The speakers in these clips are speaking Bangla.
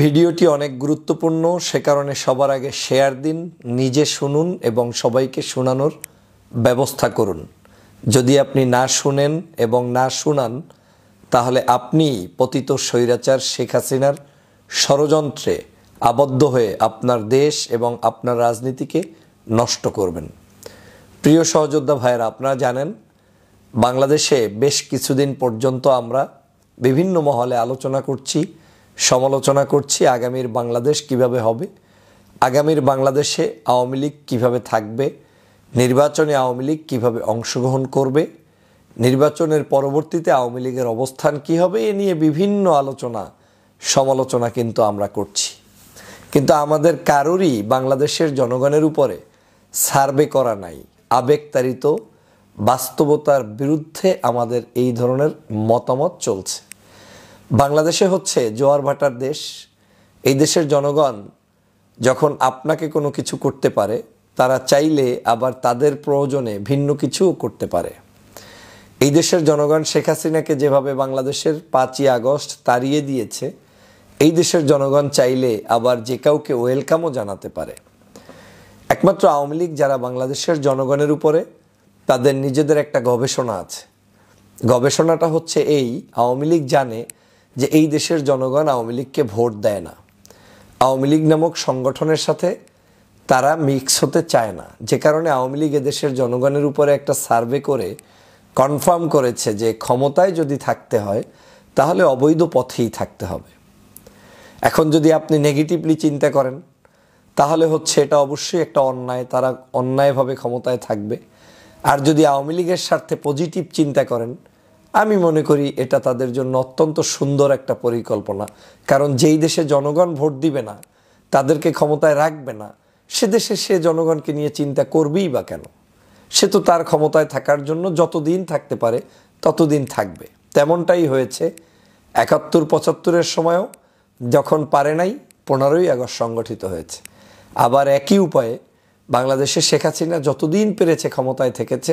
ভিডিওটি অনেক গুরুত্বপূর্ণ সে কারণে সবার আগে শেয়ার দিন নিজে শুনুন এবং সবাইকে শোনানোর ব্যবস্থা করুন যদি আপনি না শুনেন এবং না শুনান তাহলে আপনি পতিত স্বৈরাচার শেখ হাসিনার ষড়যন্ত্রে আবদ্ধ হয়ে আপনার দেশ এবং আপনার রাজনীতিকে নষ্ট করবেন প্রিয় সহযোদ্ধা ভাইয়েরা আপনারা জানেন বাংলাদেশে বেশ কিছুদিন পর্যন্ত আমরা বিভিন্ন মহলে আলোচনা করছি সমালোচনা করছি আগামীর বাংলাদেশ কিভাবে হবে আগামীর বাংলাদেশে আওয়ামী লীগ কীভাবে থাকবে নির্বাচনে আওয়ামী লীগ কীভাবে অংশগ্রহণ করবে নির্বাচনের পরবর্তীতে আওয়ামী লীগের অবস্থান কী হবে এ নিয়ে বিভিন্ন আলোচনা সমালোচনা কিন্তু আমরা করছি কিন্তু আমাদের কারোরই বাংলাদেশের জনগণের উপরে সার্ভে করা নাই আবেগতাড়িত বাস্তবতার বিরুদ্ধে আমাদের এই ধরনের মতামত চলছে বাংলাদেশে হচ্ছে জোয়ার ভাটার দেশ এই দেশের জনগণ যখন আপনাকে কোনো কিছু করতে পারে তারা চাইলে আবার তাদের প্রয়োজনে ভিন্ন কিছুও করতে পারে এই দেশের জনগণ শেখ হাসিনাকে যেভাবে বাংলাদেশের পাঁচই আগস্ট তাড়িয়ে দিয়েছে এই দেশের জনগণ চাইলে আবার যে কাউকে ওয়েলকামও জানাতে পারে একমাত্র আওয়ামী লীগ যারা বাংলাদেশের জনগণের উপরে তাদের নিজেদের একটা গবেষণা আছে গবেষণাটা হচ্ছে এই আওয়ামী লীগ জানে যে এই দেশের জনগণ আওয়ামী লীগকে ভোট দেয় না আওয়ামী লীগ নামক সংগঠনের সাথে তারা মিক্স হতে চায় না যে কারণে আওয়ামী লীগ এদেশের জনগণের উপরে একটা সার্ভে করে কনফার্ম করেছে যে ক্ষমতায় যদি থাকতে হয় তাহলে অবৈধ পথেই থাকতে হবে এখন যদি আপনি নেগেটিভলি চিন্তা করেন তাহলে হচ্ছে এটা অবশ্যই একটা অন্যায় তারা অন্যায়ভাবে ক্ষমতায় থাকবে আর যদি আওয়ামী লীগের স্বার্থে পজিটিভ চিন্তা করেন আমি মনে করি এটা তাদের জন্য অত্যন্ত সুন্দর একটা পরিকল্পনা কারণ যেই দেশে জনগণ ভোট দিবে না তাদেরকে ক্ষমতায় রাখবে না সে দেশে সে জনগণকে নিয়ে চিন্তা করবেই বা কেন সে তো তার ক্ষমতায় থাকার জন্য যতদিন থাকতে পারে ততদিন থাকবে তেমনটাই হয়েছে একাত্তর পঁচাত্তরের সময়ও যখন পারে নাই পনেরোই আগস্ট সংগঠিত হয়েছে আবার একই উপায়ে বাংলাদেশের শেখ হাসিনা যতদিন পেরেছে ক্ষমতায় থেকেছে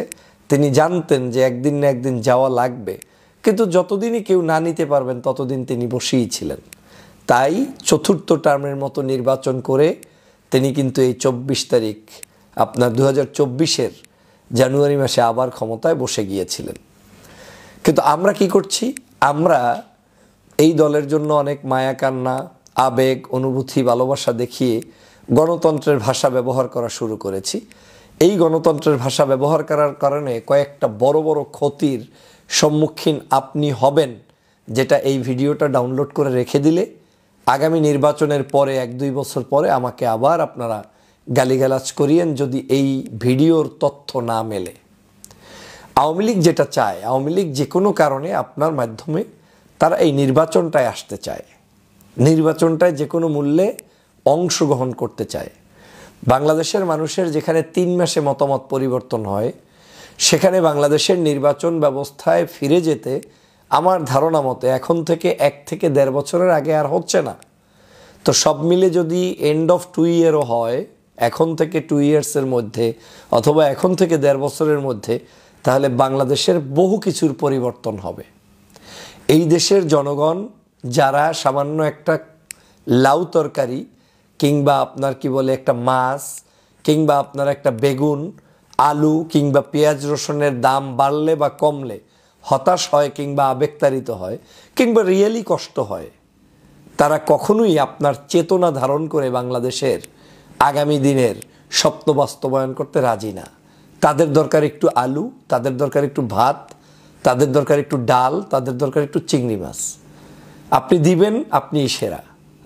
তিনি জানতেন যে একদিন না একদিন যাওয়া লাগবে কিন্তু যতদিনই কেউ না নিতে পারবেন ততদিন তিনি বসেই ছিলেন তাই চতুর্থ টার্মের মতো নির্বাচন করে তিনি কিন্তু এই চব্বিশ তারিখ আপনার দু হাজার জানুয়ারি মাসে আবার ক্ষমতায় বসে গিয়েছিলেন কিন্তু আমরা কি করছি আমরা এই দলের জন্য অনেক মায়া কান্না আবেগ অনুভূতি ভালোবাসা দেখিয়ে গণতন্ত্রের ভাষা ব্যবহার করা শুরু করেছি এই গণতন্ত্রের ভাষা ব্যবহার করার কারণে কয়েকটা বড় বড় ক্ষতির সম্মুখীন আপনি হবেন যেটা এই ভিডিওটা ডাউনলোড করে রেখে দিলে আগামী নির্বাচনের পরে এক দুই বছর পরে আমাকে আবার আপনারা গালিগালাজ করিয়েন যদি এই ভিডিওর তথ্য না মেলে আওয়ামী লীগ যেটা চায় আওয়ামী লীগ যে কোনো কারণে আপনার মাধ্যমে তারা এই নির্বাচনটায় আসতে চায় নির্বাচনটায় যে কোনো মূল্যে অংশগ্রহণ করতে চায় বাংলাদেশের মানুষের যেখানে তিন মাসে মতামত পরিবর্তন হয় সেখানে বাংলাদেশের নির্বাচন ব্যবস্থায় ফিরে যেতে আমার ধারণা মতে এখন থেকে এক থেকে দেড় বছরের আগে আর হচ্ছে না তো সব মিলে যদি এন্ড অফ টু ইয়ারও হয় এখন থেকে টু ইয়ার্সের মধ্যে অথবা এখন থেকে দেড় বছরের মধ্যে তাহলে বাংলাদেশের বহু কিছুর পরিবর্তন হবে এই দেশের জনগণ যারা সামান্য একটা লাউ তরকারি কিংবা আপনার কি বলে একটা মাছ কিংবা আপনার একটা বেগুন আলু কিংবা পেঁয়াজ রসুনের দাম বাড়লে বা কমলে হতাশ হয় কিংবা আবেগতাড়িত হয় কিংবা রিয়েলি কষ্ট হয় তারা কখনোই আপনার চেতনা ধারণ করে বাংলাদেশের আগামী দিনের স্বপ্ন বাস্তবায়ন করতে রাজি না তাদের দরকার একটু আলু তাদের দরকার একটু ভাত তাদের দরকার একটু ডাল তাদের দরকার একটু চিংড়ি মাছ আপনি দিবেন আপনি সেরা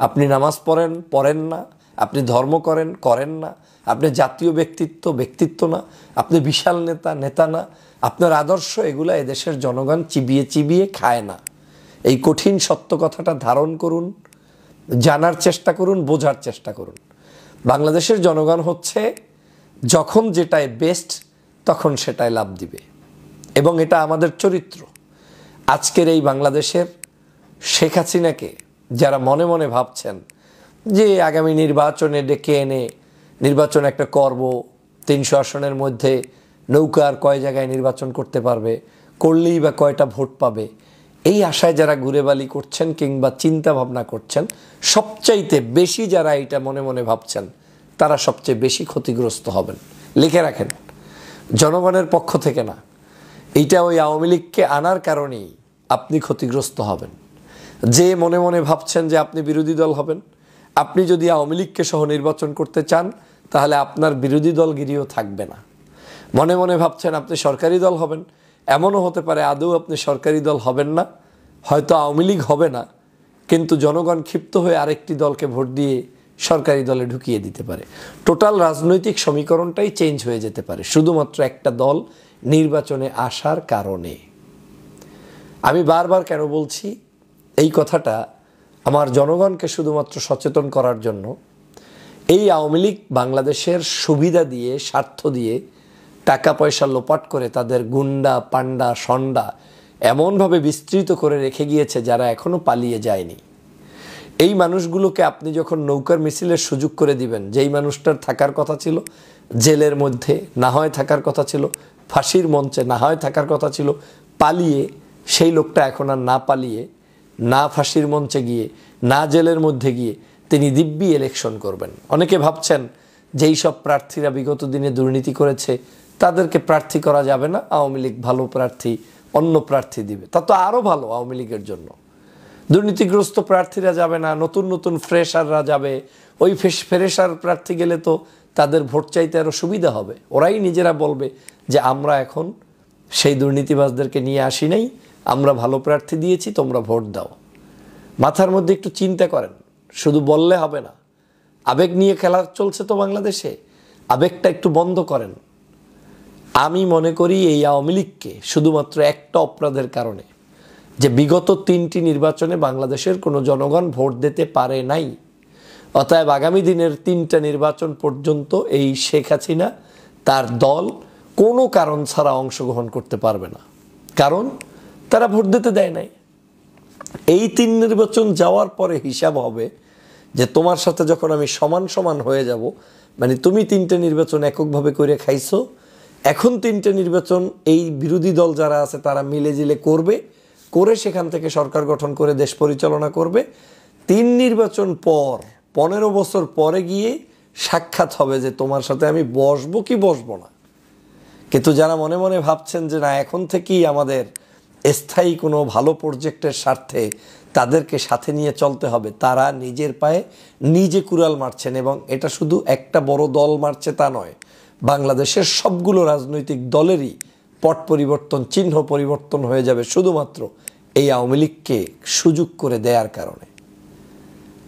আপনি নামাজ পড়েন পড়েন না আপনি ধর্ম করেন করেন না আপনি জাতীয় ব্যক্তিত্ব ব্যক্তিত্ব না আপনি বিশাল নেতা নেতা না আপনার আদর্শ এগুলো এদেশের জনগণ চিবিয়ে চিবিয়ে খায় না এই কঠিন সত্য কথাটা ধারণ করুন জানার চেষ্টা করুন বোঝার চেষ্টা করুন বাংলাদেশের জনগণ হচ্ছে যখন যেটায় বেস্ট তখন সেটায় লাভ দিবে এবং এটা আমাদের চরিত্র আজকের এই বাংলাদেশের শেখ হাসিনাকে যারা মনে মনে ভাবছেন যে আগামী নির্বাচনে ডেকে এনে নির্বাচন একটা করব তিনশো আসনের মধ্যে নৌকা আর কয় জায়গায় নির্বাচন করতে পারবে করলেই বা কয়টা ভোট পাবে এই আশায় যারা ঘুরেবালি করছেন কিংবা চিন্তা ভাবনা করছেন সবচাইতে বেশি যারা এটা মনে মনে ভাবছেন তারা সবচেয়ে বেশি ক্ষতিগ্রস্ত হবেন লিখে রাখেন জনগণের পক্ষ থেকে না এইটা ওই আওয়ামী লীগকে আনার কারণেই আপনি ক্ষতিগ্রস্ত হবেন যে মনে মনে ভাবছেন যে আপনি বিরোধী দল হবেন আপনি যদি আওয়ামী লীগকে সহ নির্বাচন করতে চান তাহলে আপনার বিরোধী দল গিরিও থাকবে না মনে মনে ভাবছেন আপনি সরকারি দল হবেন এমনও হতে পারে আদৌ আপনি সরকারি দল হবেন না হয়তো আওয়ামী লীগ হবে না কিন্তু জনগণ ক্ষিপ্ত হয়ে আরেকটি দলকে ভোট দিয়ে সরকারি দলে ঢুকিয়ে দিতে পারে টোটাল রাজনৈতিক সমীকরণটাই চেঞ্জ হয়ে যেতে পারে শুধুমাত্র একটা দল নির্বাচনে আসার কারণে আমি বারবার কেন বলছি এই কথাটা আমার জনগণকে শুধুমাত্র সচেতন করার জন্য এই আওয়ামী লীগ বাংলাদেশের সুবিধা দিয়ে স্বার্থ দিয়ে টাকা পয়সা লোপাট করে তাদের গুন্ডা পান্ডা সন্ডা এমনভাবে বিস্তৃত করে রেখে গিয়েছে যারা এখনও পালিয়ে যায়নি এই মানুষগুলোকে আপনি যখন নৌকার মিছিলের সুযোগ করে দিবেন যেই মানুষটার থাকার কথা ছিল জেলের মধ্যে না হয় থাকার কথা ছিল ফাঁসির মঞ্চে না হয় থাকার কথা ছিল পালিয়ে সেই লোকটা এখন আর না পালিয়ে না ফাঁসির মঞ্চে গিয়ে না জেলের মধ্যে গিয়ে তিনি দিব্যি ইলেকশন করবেন অনেকে ভাবছেন যেই সব প্রার্থীরা বিগত দিনে দুর্নীতি করেছে তাদেরকে প্রার্থী করা যাবে না আওয়ামী লীগ ভালো প্রার্থী অন্য প্রার্থী দিবে তা তো আরও ভালো আওয়ামী লীগের জন্য দুর্নীতিগ্রস্ত প্রার্থীরা যাবে না নতুন নতুন ফ্রেশাররা যাবে ওই ফ্রেশ ফ্রেশার প্রার্থী গেলে তো তাদের ভোট চাইতে আরও সুবিধা হবে ওরাই নিজেরা বলবে যে আমরা এখন সেই দুর্নীতিবাজদেরকে নিয়ে আসি নাই আমরা ভালো প্রার্থী দিয়েছি তোমরা ভোট দাও মাথার মধ্যে একটু চিন্তা করেন শুধু বললে হবে না আবেগ নিয়ে খেলা চলছে তো বাংলাদেশে আবেগটা একটু বন্ধ করেন আমি মনে করি এই আওয়ামী লীগকে শুধুমাত্র একটা অপরাধের কারণে যে বিগত তিনটি নির্বাচনে বাংলাদেশের কোনো জনগণ ভোট দিতে পারে নাই অতএব আগামী দিনের তিনটা নির্বাচন পর্যন্ত এই শেখ হাসিনা তার দল কোনো কারণ ছাড়া অংশগ্রহণ করতে পারবে না কারণ তারা ভোট দিতে দেয় নাই এই তিন নির্বাচন যাওয়ার পরে হিসাব হবে যে তোমার সাথে যখন আমি সমান সমান হয়ে যাব মানে তুমি তিনটে নির্বাচন এককভাবে করে খাইছো এখন তিনটে নির্বাচন এই বিরোধী দল যারা আছে তারা মিলে জিলে করবে করে সেখান থেকে সরকার গঠন করে দেশ পরিচালনা করবে তিন নির্বাচন পর পনেরো বছর পরে গিয়ে সাক্ষাৎ হবে যে তোমার সাথে আমি বসবো কি বসবো না কিন্তু যারা মনে মনে ভাবছেন যে না এখন থেকেই আমাদের স্থায়ী কোনো ভালো প্রজেক্টের স্বার্থে তাদেরকে সাথে নিয়ে চলতে হবে তারা নিজের পায়ে নিজে কুড়াল মারছেন এবং এটা শুধু একটা বড় দল মারছে তা নয় বাংলাদেশের সবগুলো রাজনৈতিক দলেরই পট পরিবর্তন চিহ্ন পরিবর্তন হয়ে যাবে শুধুমাত্র এই আওয়ামী লীগকে সুযোগ করে দেওয়ার কারণে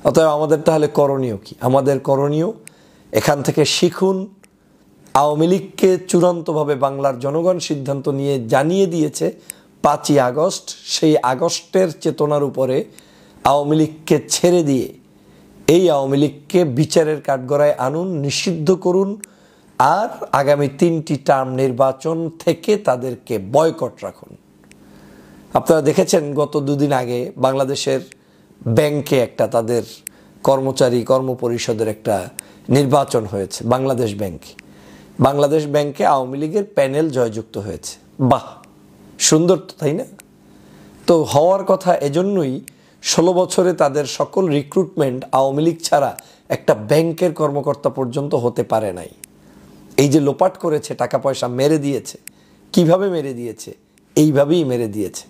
অতএব আমাদের তাহলে করণীয় কি আমাদের করণীয় এখান থেকে শিখুন আওয়ামী লীগকে চূড়ান্তভাবে বাংলার জনগণ সিদ্ধান্ত নিয়ে জানিয়ে দিয়েছে পাঁচই আগস্ট সেই আগস্টের চেতনার উপরে আওয়ামী লীগকে ছেড়ে দিয়ে এই আওয়ামী লীগকে বিচারের কাঠগড়ায় আনুন নিষিদ্ধ করুন আর আগামী তিনটি টার্ম নির্বাচন থেকে তাদেরকে বয়কট রাখুন আপনারা দেখেছেন গত দুদিন আগে বাংলাদেশের ব্যাংকে একটা তাদের কর্মচারী কর্মপরিষদের একটা নির্বাচন হয়েছে বাংলাদেশ ব্যাংক বাংলাদেশ ব্যাংকে আওয়ামী লীগের প্যানেল জয়যুক্ত হয়েছে বাহ সুন্দর তো তাই না তো হওয়ার কথা এজন্যই ষোলো বছরে তাদের সকল রিক্রুটমেন্ট আওয়ামী লীগ ছাড়া একটা ব্যাংকের কর্মকর্তা পর্যন্ত হতে পারে নাই এই যে লোপাট করেছে টাকা পয়সা মেরে দিয়েছে কিভাবে মেরে দিয়েছে এইভাবেই মেরে দিয়েছে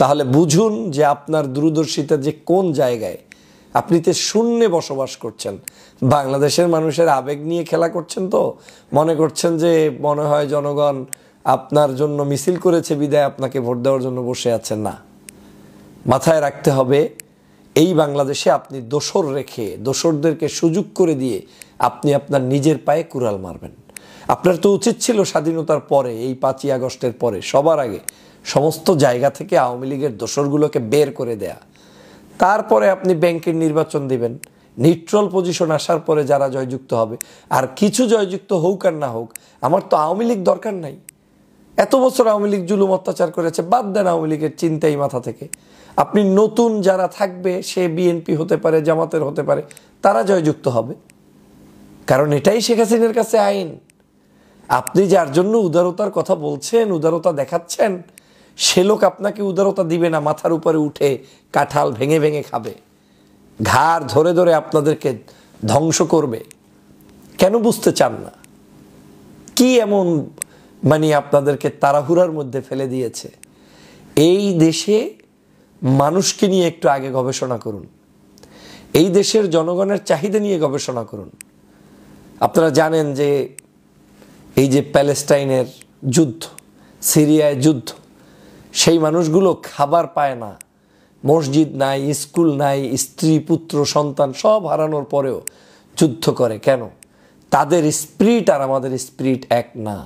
তাহলে বুঝুন যে আপনার দূরদর্শিতা যে কোন জায়গায় আপনি তো শূন্যে বসবাস করছেন বাংলাদেশের মানুষের আবেগ নিয়ে খেলা করছেন তো মনে করছেন যে মনে হয় জনগণ আপনার জন্য মিছিল করেছে বিদায় আপনাকে ভোট দেওয়ার জন্য বসে আছেন না মাথায় রাখতে হবে এই বাংলাদেশে আপনি দোসর রেখে দোসরদেরকে সুযোগ করে দিয়ে আপনি আপনার নিজের পায়ে কুড়াল মারবেন আপনার তো উচিত ছিল স্বাধীনতার পরে এই পাঁচই আগস্টের পরে সবার আগে সমস্ত জায়গা থেকে আওয়ামী লীগের দোসরগুলোকে বের করে দেয়া তারপরে আপনি ব্যাংকের নির্বাচন দিবেন নিউট্রাল পজিশন আসার পরে যারা জয়যুক্ত হবে আর কিছু জয়যুক্ত হোক আর না হোক আমার তো আওয়ামী লীগ দরকার নাই এত বছর আওয়ামী লীগ জুলুম অত্যাচার করেছে বাদ দেন আওয়ামী লীগের চিন্তাই মাথা থেকে আপনি নতুন যারা থাকবে সে বিএনপি হতে পারে জামাতের হতে পারে তারা জয়যুক্ত হবে কারণ এটাই শেখ হাসিনার কাছে আইন আপনি যার জন্য উদারতার কথা বলছেন উদারতা দেখাচ্ছেন সে লোক আপনাকে উদারতা দিবে না মাথার উপরে উঠে কাঁঠাল ভেঙে ভেঙে খাবে ঘাড় ধরে ধরে আপনাদেরকে ধ্বংস করবে কেন বুঝতে চান না কি এমন মানে আপনাদেরকে তাড়াহুড়ার মধ্যে ফেলে দিয়েছে এই দেশে মানুষকে নিয়ে একটু আগে গবেষণা করুন এই দেশের জনগণের চাহিদা নিয়ে গবেষণা করুন আপনারা জানেন যে এই যে প্যালেস্টাইনের যুদ্ধ সিরিয়ায় যুদ্ধ সেই মানুষগুলো খাবার পায় না মসজিদ নাই স্কুল নাই স্ত্রী পুত্র সন্তান সব হারানোর পরেও যুদ্ধ করে কেন তাদের স্পিরিট আর আমাদের স্পিরিট এক না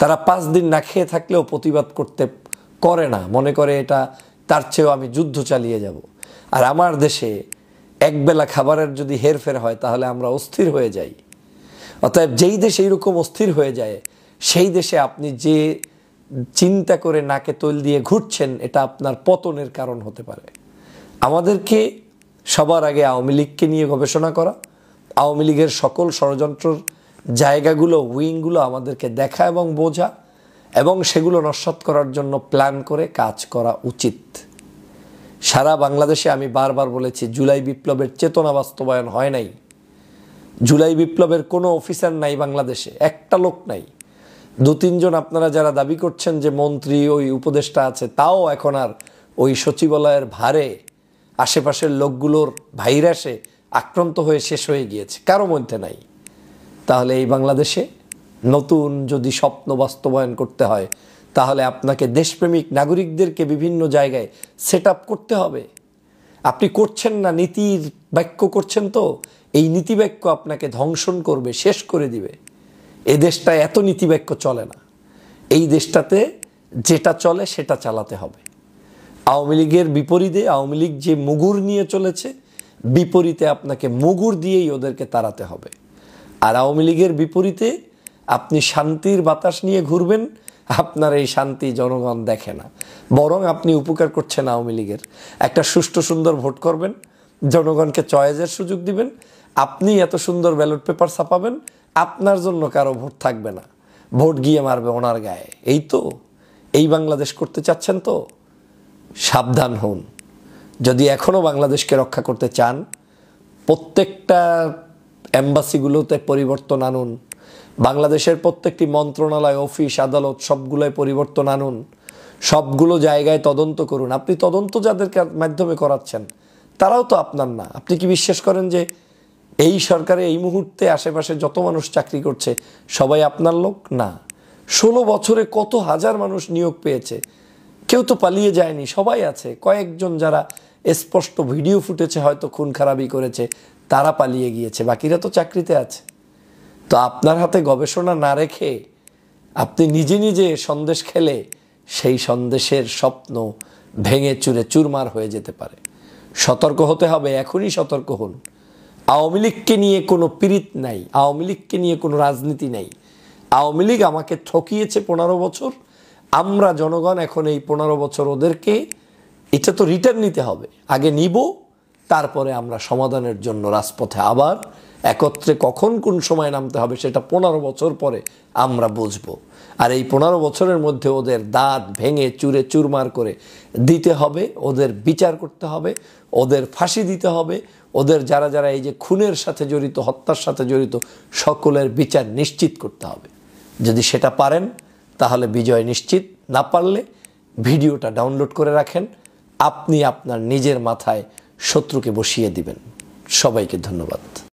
তারা পাঁচ দিন না খেয়ে থাকলেও প্রতিবাদ করতে করে না মনে করে এটা তার চেয়েও আমি যুদ্ধ চালিয়ে যাব আর আমার দেশে একবেলা খাবারের যদি হেরফের হয় তাহলে আমরা অস্থির হয়ে যাই অতএব যেই দেশে এইরকম অস্থির হয়ে যায় সেই দেশে আপনি যে চিন্তা করে নাকে তৈল দিয়ে ঘুরছেন এটা আপনার পতনের কারণ হতে পারে আমাদেরকে সবার আগে আওয়ামী লীগকে নিয়ে গবেষণা করা আওয়ামী লীগের সকল ষড়যন্ত্রর জায়গাগুলো উইংগুলো আমাদেরকে দেখা এবং বোঝা এবং সেগুলো নস্বাত করার জন্য প্ল্যান করে কাজ করা উচিত সারা বাংলাদেশে আমি বারবার বলেছি জুলাই বিপ্লবের চেতনা বাস্তবায়ন হয় নাই জুলাই বিপ্লবের কোনো অফিসার নাই বাংলাদেশে একটা লোক নাই দু তিনজন আপনারা যারা দাবি করছেন যে মন্ত্রী ওই উপদেষ্টা আছে তাও এখন আর ওই সচিবালয়ের ভারে আশেপাশের লোকগুলোর ভাইরাসে আক্রান্ত হয়ে শেষ হয়ে গিয়েছে কারো মধ্যে নাই তাহলে এই বাংলাদেশে নতুন যদি স্বপ্ন বাস্তবায়ন করতে হয় তাহলে আপনাকে দেশপ্রেমিক নাগরিকদেরকে বিভিন্ন জায়গায় সেট করতে হবে আপনি করছেন না নীতির বাক্য করছেন তো এই নীতি বাক্য আপনাকে ধ্বংসন করবে শেষ করে দিবে এ দেশটা এত নীতি বাক্য চলে না এই দেশটাতে যেটা চলে সেটা চালাতে হবে আওয়ামী লীগের বিপরীতে আওয়ামী লীগ যে মুগুর নিয়ে চলেছে বিপরীতে আপনাকে মুগুর দিয়েই ওদেরকে তাড়াতে হবে আর আওয়ামী লীগের বিপরীতে আপনি শান্তির বাতাস নিয়ে ঘুরবেন আপনার এই শান্তি জনগণ দেখে না বরং আপনি উপকার করছেন আওয়ামী লীগের একটা সুষ্ঠু সুন্দর ভোট করবেন জনগণকে চয়েজের সুযোগ দিবেন আপনি এত সুন্দর ব্যালট পেপার ছাপাবেন আপনার জন্য কারো ভোট থাকবে না ভোট গিয়ে মারবে ওনার গায়ে এই তো এই বাংলাদেশ করতে চাচ্ছেন তো সাবধান হন যদি এখনও বাংলাদেশকে রক্ষা করতে চান প্রত্যেকটা অ্যাম্বাসিগুলোতে পরিবর্তন আনুন বাংলাদেশের প্রত্যেকটি মন্ত্রণালয় অফিস আদালত সবগুলোয় পরিবর্তন আনুন সবগুলো জায়গায় তদন্ত করুন আপনি তদন্ত যাদের মাধ্যমে করাচ্ছেন তারাও তো আপনার না আপনি কি বিশ্বাস করেন যে এই সরকারে এই মুহূর্তে আশেপাশে যত মানুষ চাকরি করছে সবাই আপনার লোক না ষোলো বছরে কত হাজার মানুষ নিয়োগ পেয়েছে কেউ তো পালিয়ে যায়নি সবাই আছে কয়েকজন যারা স্পষ্ট ভিডিও ফুটেছে হয়তো খুন খারাপই করেছে তারা পালিয়ে গিয়েছে বাকিরা তো চাকরিতে আছে তো আপনার হাতে গবেষণা না রেখে আপনি নিজে নিজে সন্দেশ খেলে সেই সন্দেশের স্বপ্ন ভেঙে চুরে চুরমার হয়ে যেতে পারে সতর্ক হতে হবে এখনই সতর্ক হন আওয়ামী লীগকে নিয়ে কোনো পীড়িত নাই আওয়ামী লীগকে নিয়ে কোনো রাজনীতি নাই আওয়ামী লীগ আমাকে ঠকিয়েছে পনেরো বছর আমরা জনগণ এখন এই পনেরো বছর ওদেরকে এটা তো রিটার্ন নিতে হবে আগে নিব তারপরে আমরা সমাধানের জন্য রাজপথে আবার একত্রে কখন কোন সময় নামতে হবে সেটা পনেরো বছর পরে আমরা বুঝব আর এই পনেরো বছরের মধ্যে ওদের দাঁত ভেঙে চুরে চুরমার করে দিতে হবে ওদের বিচার করতে হবে ওদের ফাঁসি দিতে হবে ওদের যারা যারা এই যে খুনের সাথে জড়িত হত্যার সাথে জড়িত সকলের বিচার নিশ্চিত করতে হবে যদি সেটা পারেন তাহলে বিজয় নিশ্চিত না পারলে ভিডিওটা ডাউনলোড করে রাখেন আপনি আপনার নিজের মাথায় শত্রুকে বসিয়ে দিবেন সবাইকে ধন্যবাদ